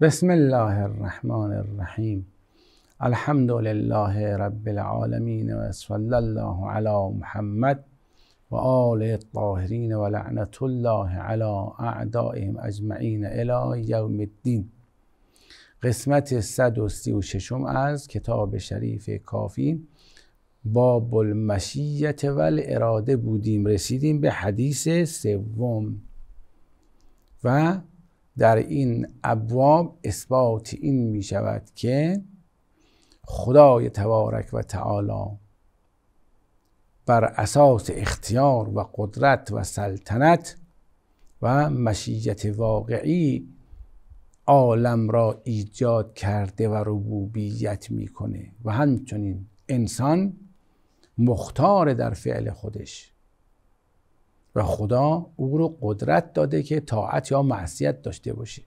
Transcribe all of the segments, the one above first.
بسم الله الرحمن الرحیم الحمد لله رب العالمین و اسفل الله علی محمد و آل الطاهرین و لعنت الله علی اعدائهم اجمعین الی یوم الدین قسمت 136 از کتاب شریف کافی باب المشیت و اراده بودیم رسیدیم به حدیث سوم و در این ابواب اثبات این می شود که خدای تبارک و تعالی بر اساس اختیار و قدرت و سلطنت و مشیت واقعی عالم را ایجاد کرده و ربوبیت میکنه و همچنین انسان مختار در فعل خودش و خدا او رو قدرت داده که طاعت یا معصیت داشته باشه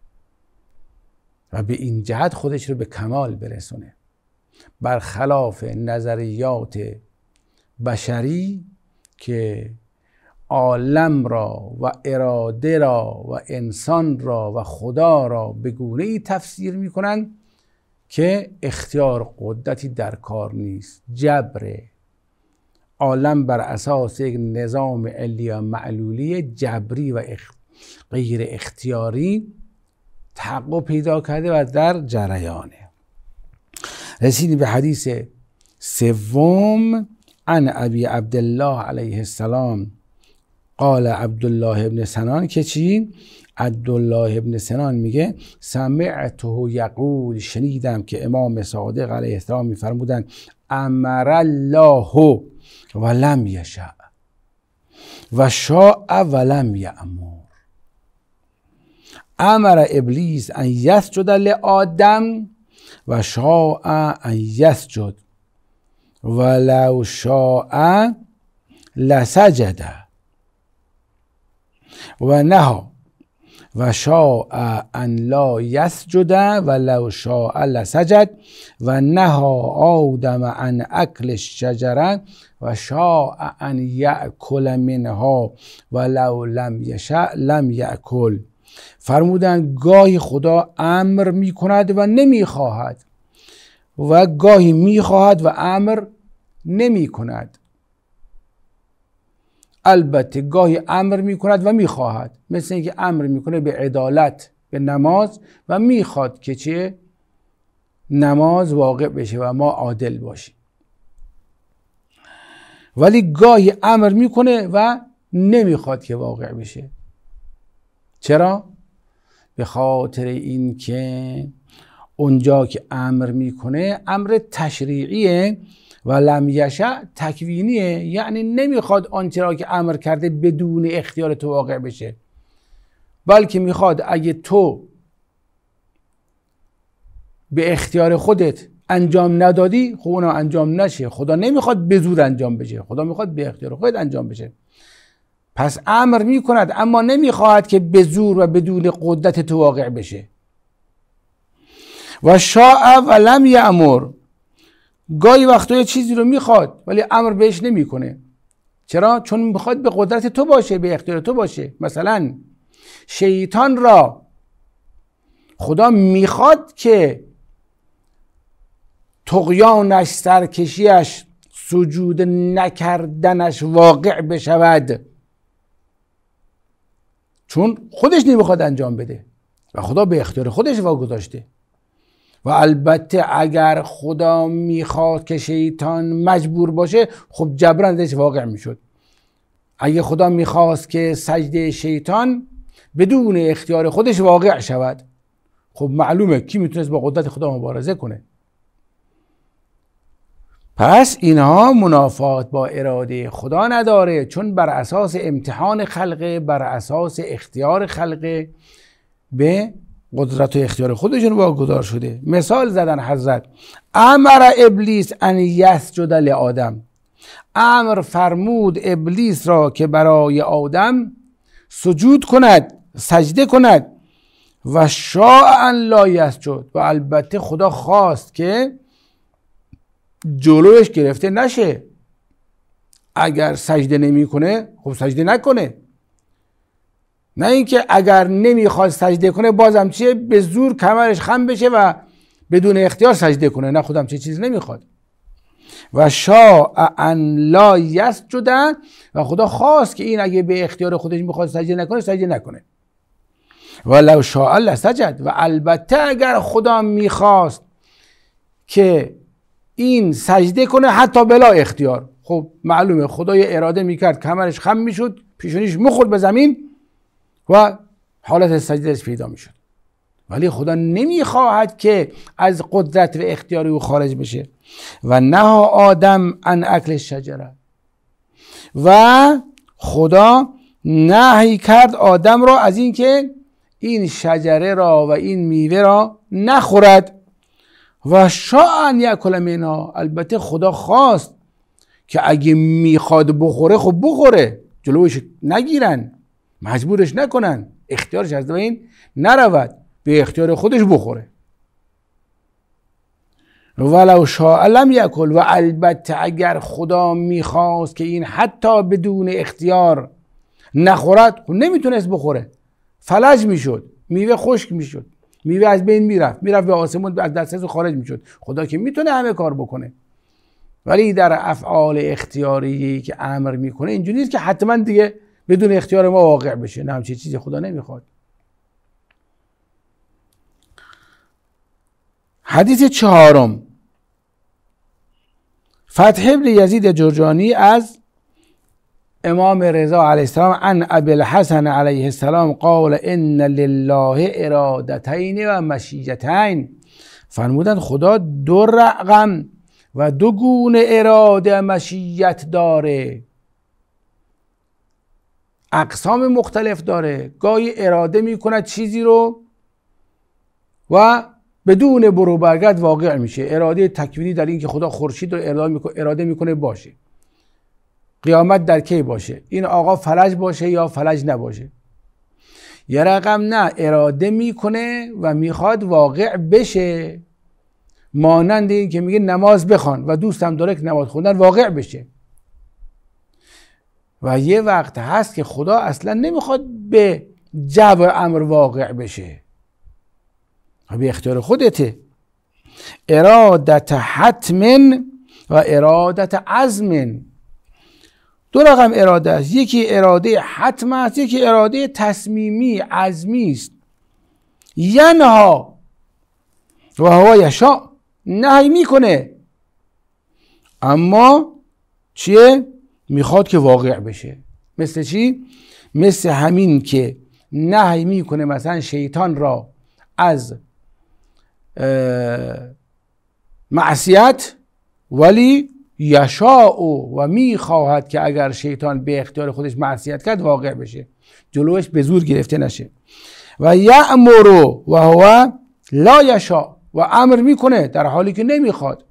و به این جهت خودش رو به کمال برسونه برخلاف نظریات بشری که عالم را و اراده را و انسان را و خدا را به گونه ای تفسیر می کنند که اختیار قدرتی در کار نیست جبر عالم بر اساس یک نظام علی معلولی جبری و اخ... غیر اختیاری تقو پیدا کرده و در جریانه رسیدی به حدیث سوم عن ابی عبدالله علیه السلام قال عبدالله ابن سنان که چی؟ عبدالله ابن سنان میگه سمعته یقول شنیدم که امام صادق علیه السلام میفرمودن امر الله ولم یشع و شاء ولم یامر امر ابلیس ان یسجد لآدم و شاء ان یسجد ولو شاء لسجد و و شاء ان لا یسجد و لو شاء لسجد و نها آدم عن اکل شجره و شاء ان یأکل منها و لو لم یشاء لم یأکل فرمودن گاهی خدا امر میکند و نمیخواهد و گاهی میخواهد و امر نمیکند البته گاهی امر می کند و می خواهد مثل اینکه امر میکنه به عدالت به نماز و میخواد که چه نماز واقع بشه و ما عادل باشیم ولی گاهی امر میکنه و نمیخواد که واقع بشه چرا؟ به خاطر اینکه اونجا که امر میکنه امر تشریعیه و لم یشع تکوینیه یعنی نمیخواد آنچه را که امر کرده بدون اختیار تو واقع بشه بلکه میخواد اگه تو به اختیار خودت انجام ندادی خب اونم انجام نشه خدا نمیخواد به زور انجام بشه خدا میخواد به اختیار خودت انجام بشه پس امر میکند اما نمیخواهد که به زور و بدون قدرت تو واقع بشه و شاء و لم یامر گاهی وقتا یه چیزی رو میخواد ولی امر بهش نمیکنه چرا چون میخواد به قدرت تو باشه به اختیار تو باشه مثلا شیطان را خدا میخواد که تقیانش سرکشیش سجود نکردنش واقع بشود چون خودش نمیخواد انجام بده و خدا به اختیار خودش واگذاشته و البته اگر خدا میخواد که شیطان مجبور باشه خب جبران ازش واقع میشد اگه خدا میخواست که سجده شیطان بدون اختیار خودش واقع شود خب معلومه کی میتونست با قدرت خدا مبارزه کنه پس اینها منافات با اراده خدا نداره چون بر اساس امتحان خلقه بر اساس اختیار خلقه به قدرت و اختیار خودشون واگذار شده مثال زدن حضرت امر ابلیس ان یسجد آدم امر فرمود ابلیس را که برای آدم سجود کند سجده کند و شاء ان لا یسجد و البته خدا خواست که جلوش گرفته نشه اگر سجده نمیکنه خب سجده نکنه نه اینکه اگر نمیخواد سجده کنه بازم چیه به زور کمرش خم بشه و بدون اختیار سجده کنه نه خودم چه چیز نمیخواد و شاء ان لا یسجدن و خدا خواست که این اگه به اختیار خودش میخواد سجده نکنه سجده نکنه ولو شاء لسجد و البته اگر خدا میخواست که این سجده کنه حتی بلا اختیار خب معلومه خدای اراده میکرد کمرش خم میشد پیشونیش مخورد به زمین و حالت سجدش پیدا میشد ولی خدا نمیخواهد که از قدرت و اختیار او خارج بشه و نه آدم ان اکل شجره و خدا نهی کرد آدم را از اینکه این شجره را و این میوه را نخورد و ان یکل منها البته خدا خواست که اگه میخواد بخوره خب بخوره جلوش نگیرن مجبورش نکنن اختیارش از این نرود به اختیار خودش بخوره ولو شاء لم یکل و البته اگر خدا میخواست که این حتی بدون اختیار نخورد خب نمیتونست بخوره فلج میشد میوه خشک میشد میوه از بین میرفت میرفت به آسمون از دسترس خارج میشد خدا که میتونه همه کار بکنه ولی در افعال اختیاری که امر میکنه اینجوری نیست که حتما دیگه بدون اختیار ما واقع بشه نه همچین چیزی خدا نمیخواد حدیث چهارم فتح ابن یزید جرجانی از امام رضا علیه السلام عن ابی الحسن علیه السلام قال ان لله ارادتین و مشیتین فرمودند خدا دو رقم و دو گونه اراده مشیت داره اقسام مختلف داره گاهی اراده میکند چیزی رو و بدون برو برگرد واقع میشه اراده تکوینی در اینکه خدا خورشید رو اراده میکنه باشه قیامت در کی باشه این آقا فلج باشه یا فلج نباشه یه رقم نه اراده میکنه و میخواد واقع بشه مانند این که میگه نماز بخوان و دوستم داره که نماز خوندن واقع بشه و یه وقت هست که خدا اصلا نمیخواد به جو امر واقع بشه به خب، اختیار خودته ارادت حتمن و ارادت عزمن دو رقم اراده است یکی اراده حتم است یکی اراده تصمیمی عزمی است ینها و هوا یشا نهی میکنه اما چیه میخواد که واقع بشه مثل چی؟ مثل همین که نهی میکنه مثلا شیطان را از معصیت ولی یشاء و میخواهد که اگر شیطان به اختیار خودش معصیت کرد واقع بشه جلوش به زور گرفته نشه و یعمرو و هو لا یشاء و امر میکنه در حالی که نمیخواد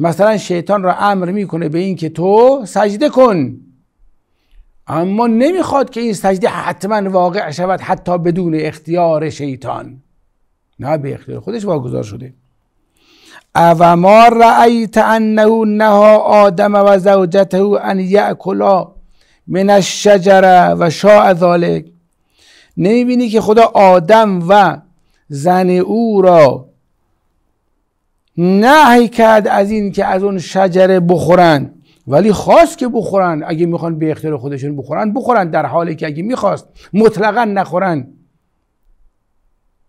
مثلا شیطان را امر میکنه به این که تو سجده کن اما نمیخواد که این سجده حتما واقع شود حتی بدون اختیار شیطان نه به اختیار خودش واگذار شده او ما رأیت انه نها آدم و زوجته ان یأکلا من الشجره و شاء ذلك نمیبینی که خدا آدم و زن او را نهی کرد از این که از اون شجره بخورن ولی خواست که بخورن اگه میخوان به اختیار خودشون بخورن بخورن در حالی که اگه میخواست مطلقا نخورن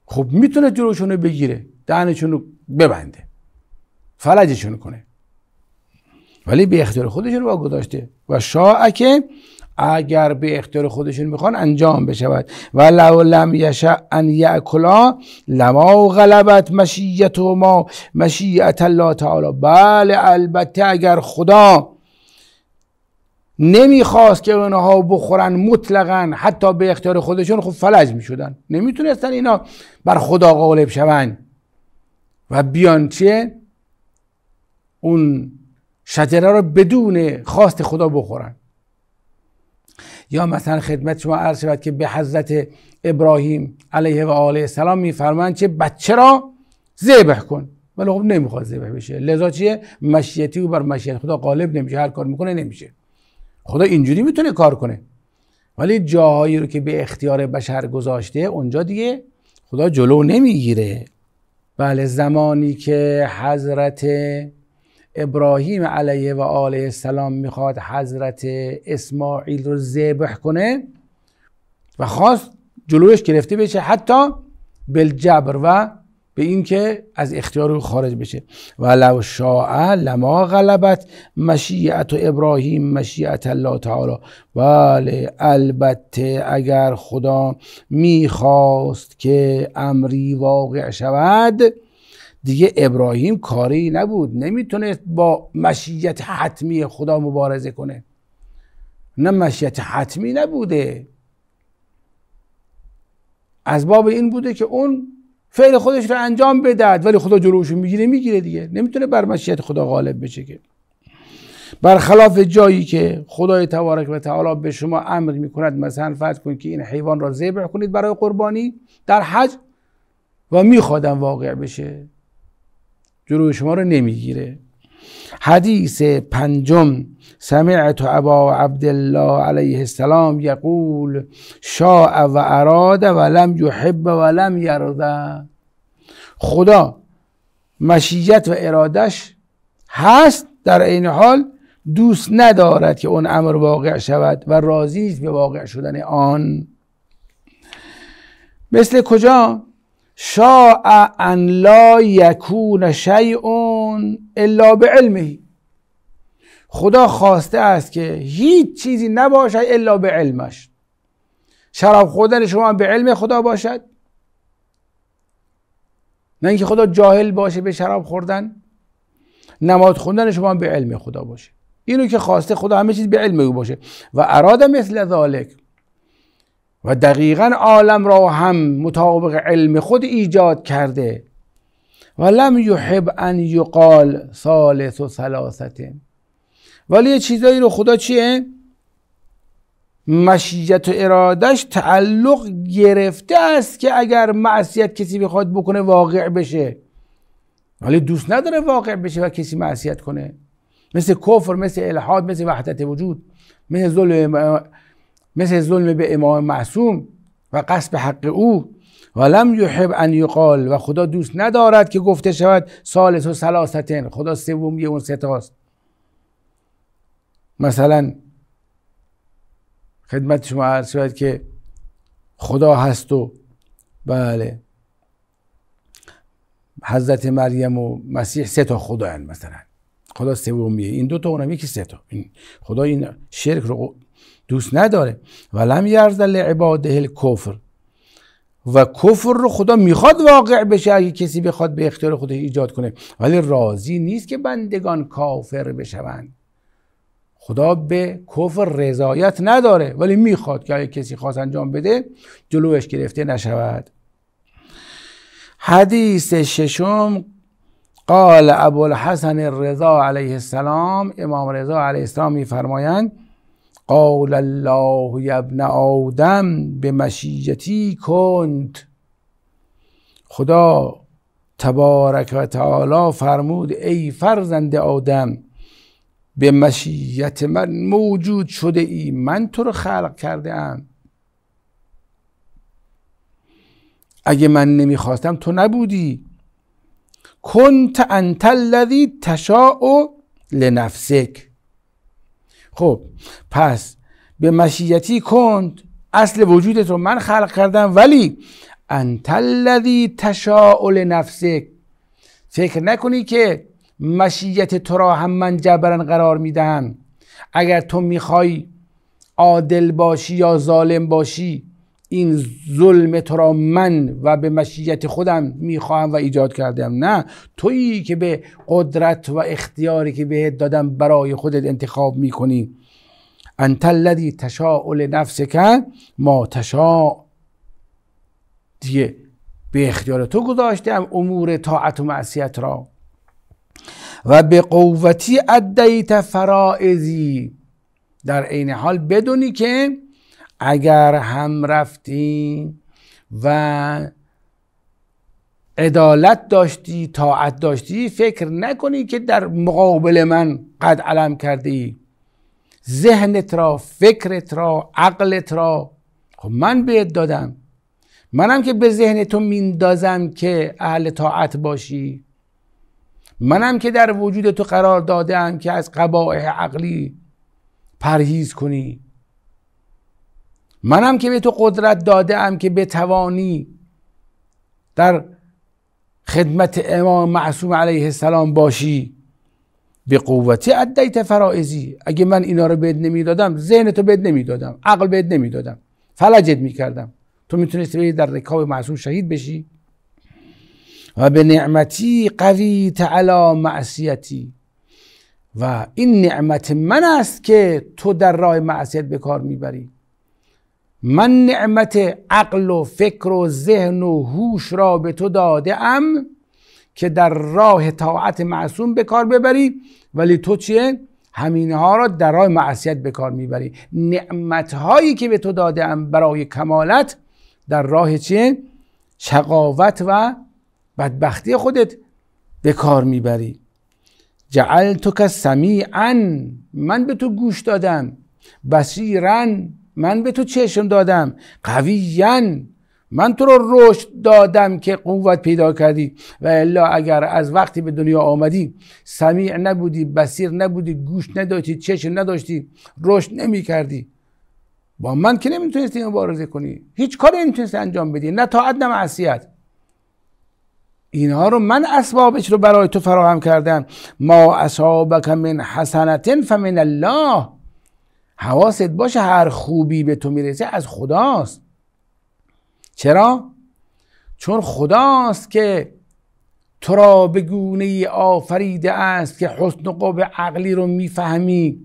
خب میتونه جلوشون رو بگیره دهنشون رو ببنده فلجشون کنه ولی به اختیار خودشون رو گذاشته و شاعه اگر به اختیار خودشون میخوان انجام بشود و لو لم یشع ان یاکلا لما غلبت مشیت ما مشیت الله تعالی بله البته اگر خدا نمیخواست که اونها بخورن مطلقا حتی به اختیار خودشون خوب فلج میشدن نمیتونستن اینا بر خدا غالب شون و بیان چه اون شجره رو بدون خواست خدا بخورن یا مثلا خدمت شما عرض شود که به حضرت ابراهیم علیه و آله سلام میفرمایند که بچه را ذبح کن ولی خب نمیخواد ذبح بشه لذا چیه مشیتی او بر مشیت خدا غالب نمیشه هر کار میکنه نمیشه خدا اینجوری میتونه کار کنه ولی جاهایی رو که به اختیار بشر گذاشته اونجا دیگه خدا جلو نمیگیره بله زمانی که حضرت ابراهیم علیه و آله السلام میخواد حضرت اسماعیل رو ذبح کنه و خواست جلوش گرفته بشه حتی بالجبر و به اینکه از اختیار او خارج بشه و لو شاء لما غلبت مشیعت و ابراهیم مشیعت الله تعالی بله البته اگر خدا میخواست که امری واقع شود دیگه ابراهیم کاری نبود نمیتونست با مشیت حتمی خدا مبارزه کنه نه مشیت حتمی نبوده از باب این بوده که اون فعل خودش رو انجام بدهد ولی خدا جلوشو میگیره میگیره دیگه نمیتونه بر مشیت خدا غالب بشه که برخلاف جایی که خدای تبارک و تعالی به شما امر میکند مثلا فرض کنید که این حیوان را ذبح کنید برای قربانی در حج و میخوادم واقع بشه جلوی شما رو نمیگیره حدیث پنجم سمعت ابا عبدالله علیه السلام یقول شاء و اراد و لم یحب و لم یرده خدا مشیت و ارادش هست در این حال دوست ندارد که اون امر واقع شود و راضی به واقع شدن آن مثل کجا شاء ان لا یکون شیء الا به خدا خواسته است که هیچ چیزی نباشد الا به علمش شراب خوردن شما به علم خدا باشد نه اینکه خدا جاهل باشه به شراب خوردن نماز خوندن شما به علم خدا باشه اینو که خواسته خدا همه چیز به علم او باشه و اراده مثل ذالک و دقیقا عالم را هم مطابق علم خود ایجاد کرده و لم یحب ان یقال ثالث و ثلاثه ولی یه چیزایی رو خدا چیه؟ مشیت و ارادش تعلق گرفته است که اگر معصیت کسی بخواد بکنه واقع بشه ولی دوست نداره واقع بشه و کسی معصیت کنه مثل کفر مثل الحاد مثل وحدت وجود مثل ظلم مثل ظلم به امام معصوم و قصب حق او و لم یحب ان یقال و خدا دوست ندارد که گفته شود سالس و سلاستن خدا یه اون ستاست مثلا خدمت شما عرض شود که خدا هست و بله حضرت مریم و مسیح سه تا خدا هن مثلا خدا سومیه این دو تا اونم یکی سه تا خدا این شرک رو دوست نداره ولم یرز لعباده الکفر و کفر رو خدا میخواد واقع بشه اگه کسی بخواد به اختیار خودش ایجاد کنه ولی راضی نیست که بندگان کافر بشوند خدا به کفر رضایت نداره ولی میخواد که اگه کسی خواست انجام بده جلوش گرفته نشود حدیث ششم قال الحسن رضا علیه السلام امام رضا علیه السلام میفرمایند قال الله یا ابن آدم به مشیتی کند خدا تبارک و تعالی فرمود ای فرزند آدم به مشیت من موجود شده ای من تو رو خلق کرده ام اگه من نمیخواستم تو نبودی کنت انت الذی تشاء لنفسک خب پس به مشیتی کند اصل وجودت رو من خلق کردم ولی انت الذی تشاء نفسک فکر نکنی که مشیت تو را هم من جبران قرار میدهم اگر تو میخوای عادل باشی یا ظالم باشی این ظلم تو را من و به مشیت خودم میخواهم و ایجاد کردم نه تویی که به قدرت و اختیاری که بهت دادم برای خودت انتخاب میکنی انت الذی تشاء لنفسک ما تشاء دیگه به اختیار تو گذاشتم امور طاعت و معصیت را و به قوتی ادیت فرائزی در عین حال بدونی که اگر هم رفتی و عدالت داشتی طاعت داشتی فکر نکنی که در مقابل من قد علم کردی ذهنت را فکرت را عقلت را خب من بهت دادم منم که به ذهن تو میندازم که اهل طاعت باشی منم که در وجود تو قرار دادم که از قبائه عقلی پرهیز کنی منم که به تو قدرت داده ام که بتوانی در خدمت امام معصوم علیه السلام باشی به قوتی ادیت فرائزی اگه من اینا رو بهت نمیدادم ذهن تو بهت نمیدادم عقل بهت نمیدادم فلجت میکردم تو میتونستی بری در رکاب معصوم شهید بشی و به نعمتی قوی تعلا معصیتی و این نعمت من است که تو در راه معصیت به کار میبری من نعمت عقل و فکر و ذهن و هوش را به تو داده ام که در راه طاعت معصوم به کار ببری ولی تو چیه همینه ها را در راه معصیت به کار میبری نعمت هایی که به تو داده ام برای کمالت در راه چیه شقاوت و بدبختی خودت به کار میبری که سمیعن من به تو گوش دادم بسیرن من به تو چشم دادم قویین من تو رو رشد دادم که قوت پیدا کردی و الا اگر از وقتی به دنیا آمدی سمیع نبودی بسیر نبودی گوش نداشتی چشم نداشتی رشد نمی کردی با من که نمیتونستی مبارزه کنی هیچ کاری نمیتونستی انجام بدی نه طاعت نه معصیت اینها رو من اسبابش رو برای تو فراهم کردم ما اصابک من حسنت فمن الله حواست باشه هر خوبی به تو میرسه از خداست چرا؟ چون خداست که تو را به گونه آفریده است که حسن و قب عقلی رو میفهمی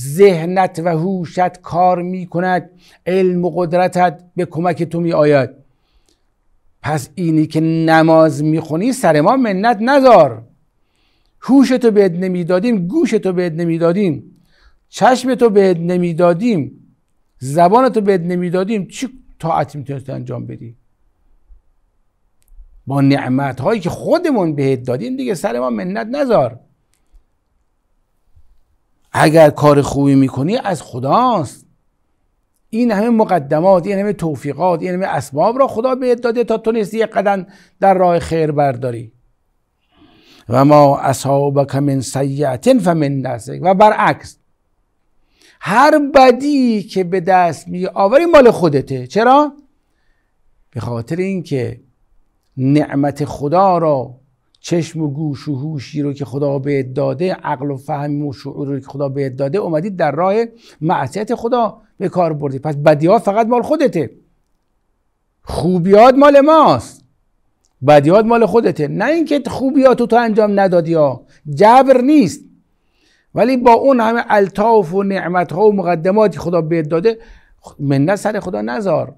ذهنت و هوشت کار میکند علم و قدرتت به کمک تو میآید پس اینی که نماز میخونی سر ما منت نذار هوشتو بهت نمیدادیم گوشتو بهت نمیدادیم چشم تو بهت نمیدادیم زبان تو بهت نمیدادیم چی طاعت میتونستی انجام بدی با نعمت هایی که خودمون بهت دادیم دیگه سر ما منت نذار اگر کار خوبی میکنی از خداست این همه مقدمات این همه توفیقات این همه اسباب را خدا بهت داده تا تو نیستی یک قدم در راه خیر برداری و ما اصابک من سیعتن فمن نفسک و برعکس هر بدی که به دست می آوری مال خودته چرا؟ به خاطر اینکه نعمت خدا را چشم و گوش و هوشی رو که خدا بهت داده عقل و فهم و شعور رو که خدا بهت داده اومدی در راه معصیت خدا به کار بردی پس بدی ها فقط مال خودته خوبیات مال ماست بدیات مال خودته نه اینکه خوبیات تو تو انجام ندادی ها جبر نیست ولی با اون همه الطاف و نعمت ها و مقدماتی خدا بهت داده منت سر خدا نذار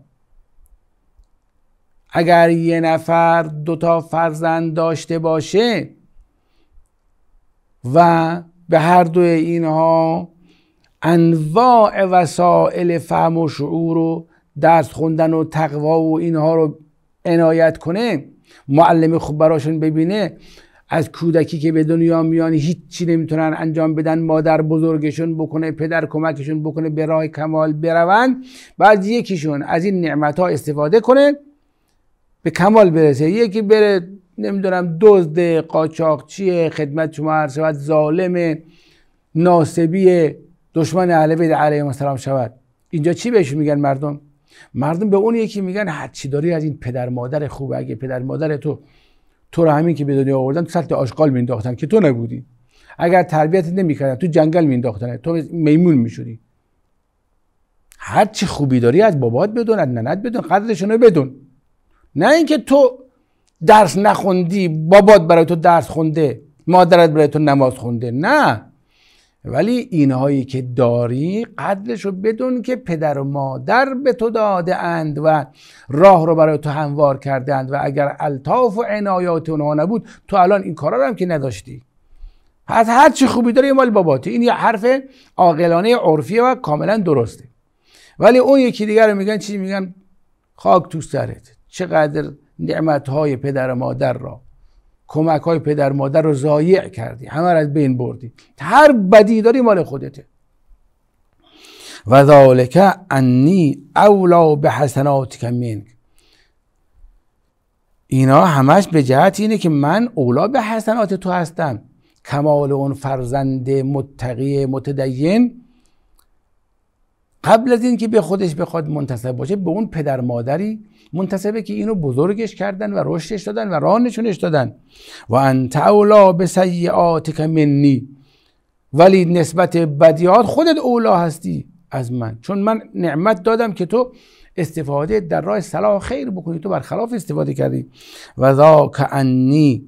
اگر یه نفر دوتا فرزند داشته باشه و به هر دو اینها انواع وسایل فهم و شعور و درس خوندن و تقوا و اینها رو عنایت کنه معلم خوب براشون ببینه از کودکی که به دنیا میان هیچی نمیتونن انجام بدن مادر بزرگشون بکنه پدر کمکشون بکنه به راه کمال بروند بعد یکیشون از این نعمت ها استفاده کنه به کمال برسه یکی بره نمیدونم دزد چیه ؟ خدمت شما هر شود ظالم ناسبی دشمن اهل بیت علیهم السلام شود اینجا چی بهش میگن مردم مردم به اون یکی میگن چی داری از این پدر مادر خوبه اگه پدر مادر تو تو رو همین که به دنیا آوردن تو سطح آشغال مینداختن که تو نبودی اگر تربیت نمیکردن تو جنگل مینداختن تو میمون میشدی هر چی خوبی داری از بابات بدون از ننت بدون قدرشون رو بدون نه اینکه تو درس نخوندی بابات برای تو درس خونده مادرت برای تو نماز خونده نه ولی اینهایی که داری قدرش رو بدون که پدر و مادر به تو داده اند و راه رو برای تو هموار کرده اند و اگر الطاف و عنایات اونها نبود تو الان این کارا رو هم که نداشتی پس هر چی خوبی داره مال باباته این یه حرف عاقلانه عرفیه و کاملا درسته ولی اون یکی دیگر رو میگن چی میگن خاک تو سرت چقدر نعمت های پدر و مادر را کمک های پدر مادر رو ضایع کردی همه رو از بین بردی هر بدی داری مال خودته و ذالک انی اولا به حسنات کمین اینا همش به جهت اینه که من اولا به حسنات تو هستم کمال اون فرزند متقی متدین قبل از اینکه به خودش بخواد منتصب باشه به اون پدر مادری منتصبه که اینو بزرگش کردن و رشدش دادن و راه نشونش دادن و انت اولا به سیعاتک منی ولی نسبت بدیات خودت اولا هستی از من چون من نعمت دادم که تو استفاده در راه صلاح خیر بکنی تو برخلاف استفاده کردی و ذاک انی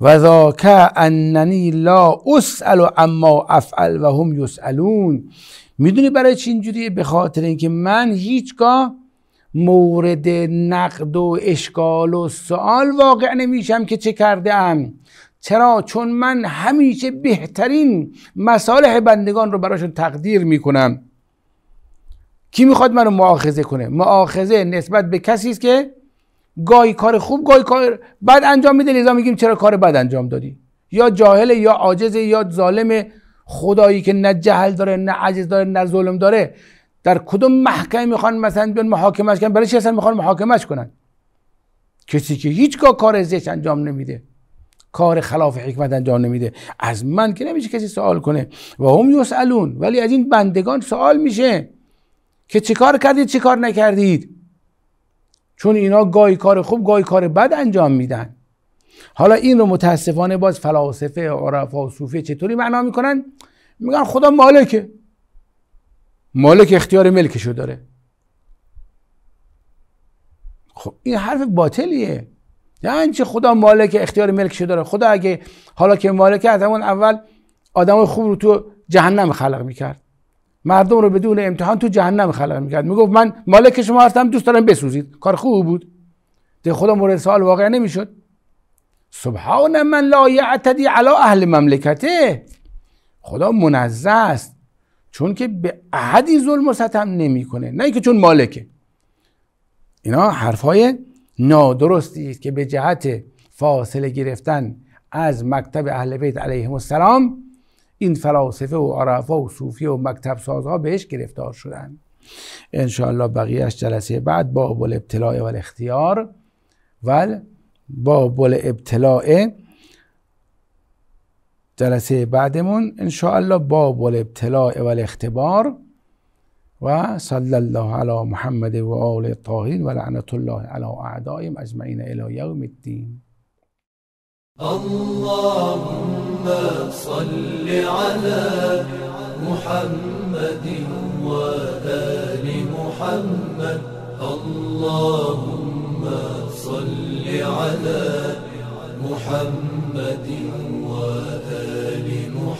و ذاک اننی لا اسالو اما افعل و هم یسالون میدونی برای چی اینجوریه به خاطر اینکه من هیچگاه مورد نقد و اشکال و سوال واقع نمیشم که چه کرده ام چرا چون من همیشه بهترین مصالح بندگان رو براشون تقدیر میکنم کی میخواد منو معاخزه کنه معاخذه نسبت به کسی است که گاهی کار خوب گاهی کار بد انجام میده لذا میگیم چرا کار بد انجام دادی یا جاهل یا عاجزه یا ظالم خدایی که نه جهل داره نه عجز داره نه ظلم داره در کدوم محکمه میخوان مثلا بیان محاکمش کنن برای چی اصلا میخوان محاکمش کنن کسی که هیچگاه کار ازش انجام نمیده کار خلاف حکمت انجام نمیده از من که نمیشه کسی سوال کنه و هم یسالون ولی از این بندگان سوال میشه که کار کردید کار نکردید چون اینا گاهی کار خوب گاهی کار بد انجام میدن حالا این رو متاسفانه باز فلاسفه عرفا و صوفیه چطوری معنا میکنن میگن خدا مالکه مالک اختیار ملکشو داره خب این حرف باطلیه یعنی چه خدا مالک اختیار ملکشو داره خدا اگه حالا که مالک از همون اول آدم خوب رو تو جهنم خلق میکرد مردم رو بدون امتحان تو جهنم خلق میکرد میگفت من مالک شما هستم دوست دارم بسوزید کار خوب بود ده خدا مورد سوال واقع نمیشد سبحان من لا یعتدی علی اهل مملکته خدا منزه است چون که به احدی ظلم و ستم نمیکنه نه اینکه چون مالکه اینا حرفهای نادرستی است که به جهت فاصله گرفتن از مکتب اهل بیت علیهم السلام این فلاسفه و عرفا و صوفی و مکتب سازها بهش گرفتار شدن بقیه اش جلسه بعد با ابتلاع و اختیار و با ابتلاع جلسه بعدمون ان شاء الله باب والابتلاء والاختبار وصلى الله على محمد وآل الطاهرين ولعنة الله على أعدائهم أجمعين إلى يوم الدين اللهم صل على محمد وآل محمد اللهم صل على محمد